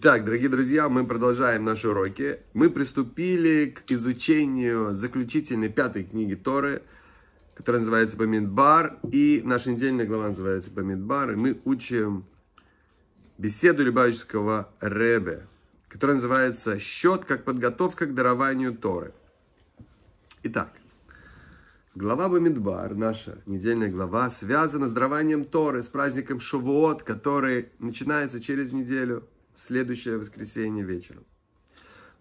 Так, дорогие друзья, мы продолжаем наши уроки. Мы приступили к изучению заключительной пятой книги Торы, которая называется Бамидбар, и наша недельная глава называется Бамидбар, и мы учим беседу Любавического Ребе, которая называется «Счет как подготовка к дарованию Торы». Итак, глава Бамидбар, наша недельная глава, связана с дарованием Торы, с праздником Шавуот, который начинается через неделю – следующее воскресенье вечером.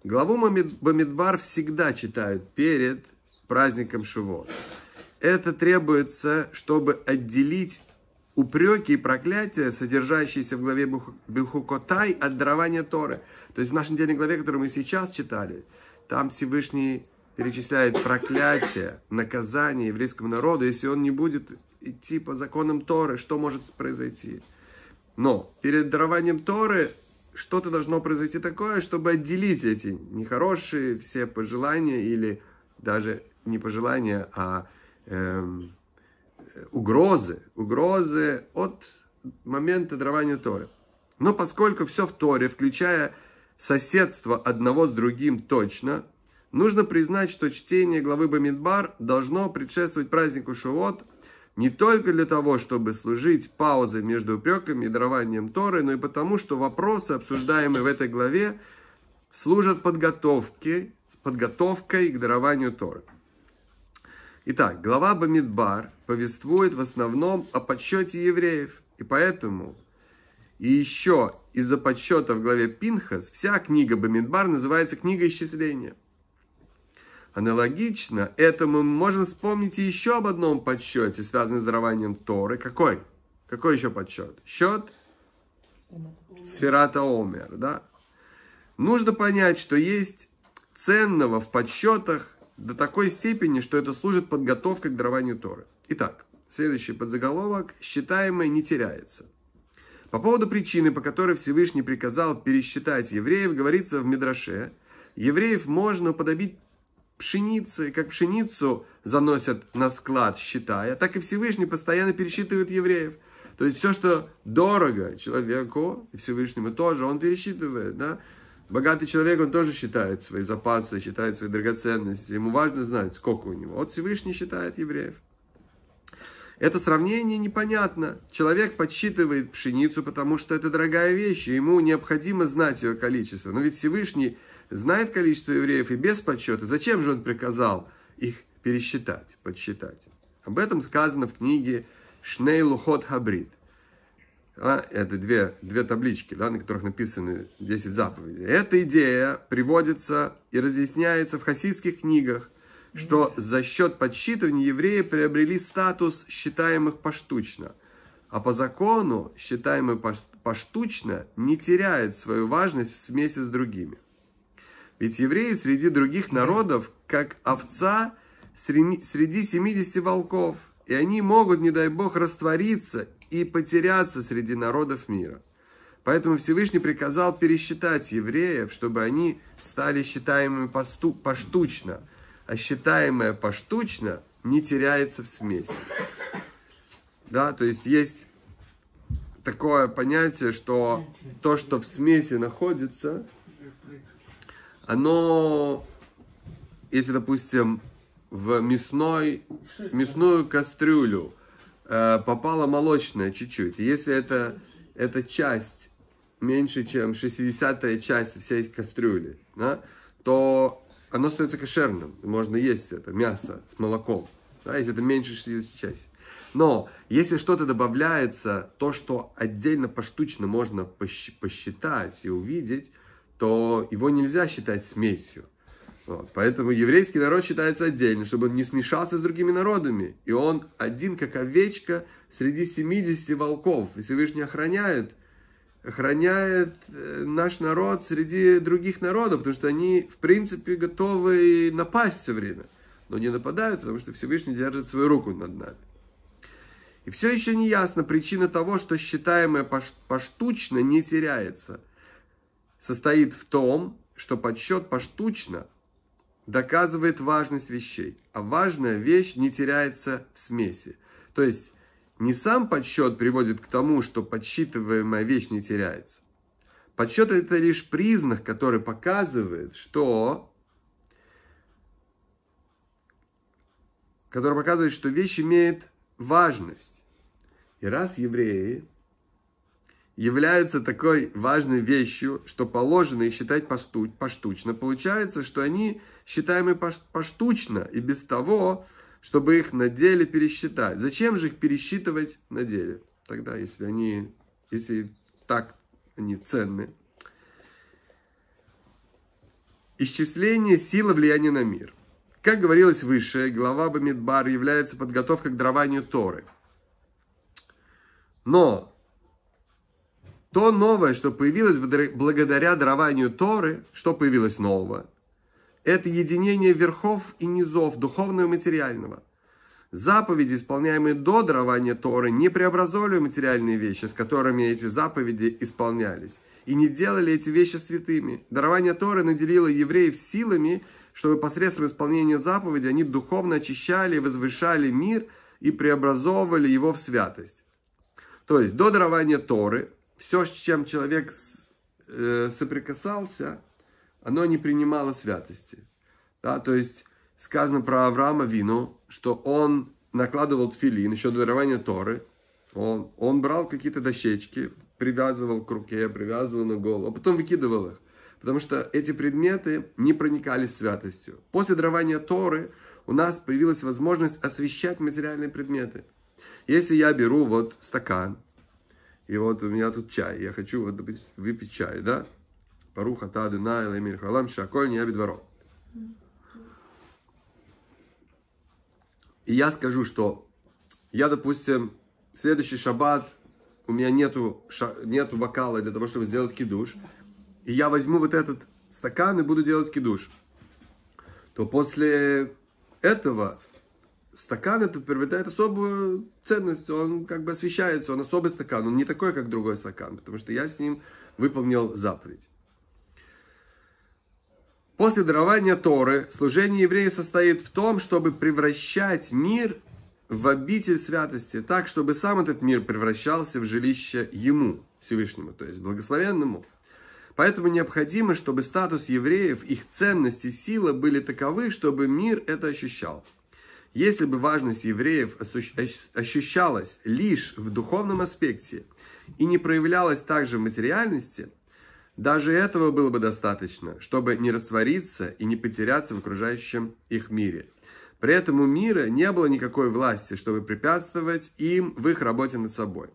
Главу Бамидбар всегда читают перед праздником Шивот. Это требуется, чтобы отделить упреки и проклятия, содержащиеся в главе Бехукотай, от дарования Торы. То есть в нашей недельной главе, которую мы сейчас читали, там Всевышний перечисляет проклятие, наказание еврейскому народу, если он не будет идти по законам Торы, что может произойти. Но перед дарованием Торы что-то должно произойти такое, чтобы отделить эти нехорошие все пожелания или даже не пожелания, а эм, угрозы, угрозы от момента дарования Торы. Но поскольку все в Торе, включая соседство одного с другим точно, нужно признать, что чтение главы Бамидбар должно предшествовать празднику Шивот, не только для того, чтобы служить паузой между упреками и дарованием Торы, но и потому, что вопросы, обсуждаемые в этой главе, служат подготовке, с подготовкой к дарованию Торы. Итак, глава Бамидбар повествует в основном о подсчете евреев, и поэтому и еще из-за подсчета в главе Пинхас вся книга Бамидбар называется «Книга исчисления». Аналогично этому мы можем вспомнить еще об одном подсчете, связанном с дарованием Торы. Какой? Какой еще подсчет? Счет Сферата Омер. Да? Нужно понять, что есть ценного в подсчетах до такой степени, что это служит подготовкой к дарованию Торы. Итак, следующий подзаголовок «Считаемое не теряется». По поводу причины, по которой Всевышний приказал пересчитать евреев, говорится в Мидраше, евреев можно подобить пшеницы, как пшеницу заносят на склад, считая, так и Всевышний постоянно пересчитывает евреев. То есть все, что дорого человеку, и Всевышнему тоже, он пересчитывает. Да? Богатый человек, он тоже считает свои запасы, считает свои драгоценности. Ему важно знать, сколько у него. Вот Всевышний считает евреев. Это сравнение непонятно. Человек подсчитывает пшеницу, потому что это дорогая вещь, и ему необходимо знать ее количество. Но ведь Всевышний знает количество евреев и без подсчета, зачем же он приказал их пересчитать, подсчитать? Об этом сказано в книге Шнейлухот Хабрид. А, это две, две таблички, да, на которых написаны 10 заповедей. Эта идея приводится и разъясняется в хасидских книгах, что за счет подсчитывания евреи приобрели статус считаемых поштучно. А по закону считаемый поштучно не теряет свою важность в смеси с другими. Ведь евреи среди других народов, как овца среди 70 волков, и они могут, не дай Бог, раствориться и потеряться среди народов мира. Поэтому Всевышний приказал пересчитать евреев, чтобы они стали считаемыми посту, поштучно, а считаемое поштучно не теряется в смеси. Да, то есть есть такое понятие, что то, что в смеси находится, оно, если, допустим, в мясной, мясную кастрюлю э, попало молочное чуть-чуть, если это, это часть меньше, чем 60-я часть всей кастрюли, да, то оно становится кошерным. Можно есть это мясо с молоком, да, если это меньше 60 части. Но если что-то добавляется, то, что отдельно поштучно можно посчитать и увидеть – то его нельзя считать смесью. Вот. Поэтому еврейский народ считается отдельно, чтобы он не смешался с другими народами. И он один, как овечка, среди 70 волков. И Всевышний охраняет, охраняет э, наш народ среди других народов, потому что они, в принципе, готовы напасть все время. Но не нападают, потому что Всевышний держит свою руку над нами. И все еще не ясно причина того, что считаемое поштучно не теряется – состоит в том, что подсчет поштучно доказывает важность вещей, а важная вещь не теряется в смеси. То есть не сам подсчет приводит к тому, что подсчитываемая вещь не теряется. Подсчет это лишь признак, который показывает, что который показывает, что вещь имеет важность. И раз евреи являются такой важной вещью, что положено их считать посту, поштучно. Получается, что они считаемы поштучно и без того, чтобы их на деле пересчитать. Зачем же их пересчитывать на деле? Тогда, если они, если так они ценны. Исчисление силы влияния на мир. Как говорилось выше, глава Бамидбар является подготовкой к дарованию Торы. Но то новое, что появилось благодаря дарованию Торы, что появилось нового, это единение верхов и низов, духовного и материального. Заповеди, исполняемые до дарования Торы, не преобразовывали материальные вещи, с которыми эти заповеди исполнялись, и не делали эти вещи святыми. Дарование Торы наделило евреев силами, чтобы посредством исполнения заповеди они духовно очищали и возвышали мир и преобразовывали его в святость. То есть до дарования Торы все, с чем человек э, соприкасался, оно не принимало святости. Да, то есть сказано про Авраама Вину, что он накладывал тфилин еще до дарования Торы. Он, он брал какие-то дощечки, привязывал к руке, привязывал на голову, а потом выкидывал их. Потому что эти предметы не проникали святостью. После дарования Торы у нас появилась возможность освещать материальные предметы. Если я беру вот стакан, и вот у меня тут чай, я хочу вот, допустим, выпить чай, да? Паруха та дына элемир халам шаколь не обидворо. И я скажу, что я, допустим, следующий шаббат, у меня нету, ша, нету бокала для того, чтобы сделать кидуш, и я возьму вот этот стакан и буду делать кидуш, то после этого стакан этот приобретает особую ценность, он как бы освещается, он особый стакан, он не такой, как другой стакан, потому что я с ним выполнил заповедь. После дарования Торы служение еврея состоит в том, чтобы превращать мир в обитель святости, так, чтобы сам этот мир превращался в жилище ему, Всевышнему, то есть благословенному. Поэтому необходимо, чтобы статус евреев, их ценности, сила были таковы, чтобы мир это ощущал. Если бы важность евреев ощущалась лишь в духовном аспекте и не проявлялась также в материальности, даже этого было бы достаточно, чтобы не раствориться и не потеряться в окружающем их мире. При этом у мира не было никакой власти, чтобы препятствовать им в их работе над собой.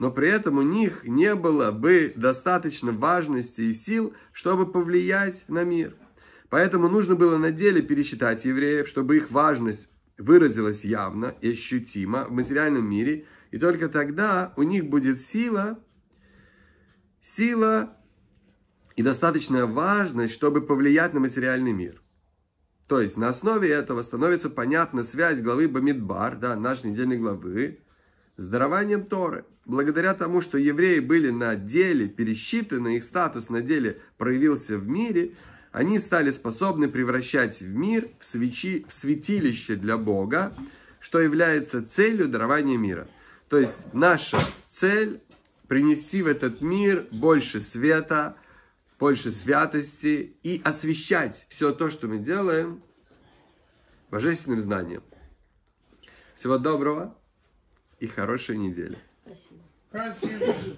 Но при этом у них не было бы достаточно важности и сил, чтобы повлиять на мир. Поэтому нужно было на деле пересчитать евреев, чтобы их важность выразилось явно и ощутимо в материальном мире, и только тогда у них будет сила, сила и достаточная важность, чтобы повлиять на материальный мир. То есть на основе этого становится понятна связь главы Бамидбар, да, нашей недельной главы, с дарованием Торы. Благодаря тому, что евреи были на деле пересчитаны, их статус на деле проявился в мире – они стали способны превращать в мир в, свечи, в святилище для Бога, что является целью дарования мира. То есть наша цель принести в этот мир больше света, больше святости и освещать все то, что мы делаем божественным знанием. Всего доброго и хорошей недели. Спасибо. Спасибо.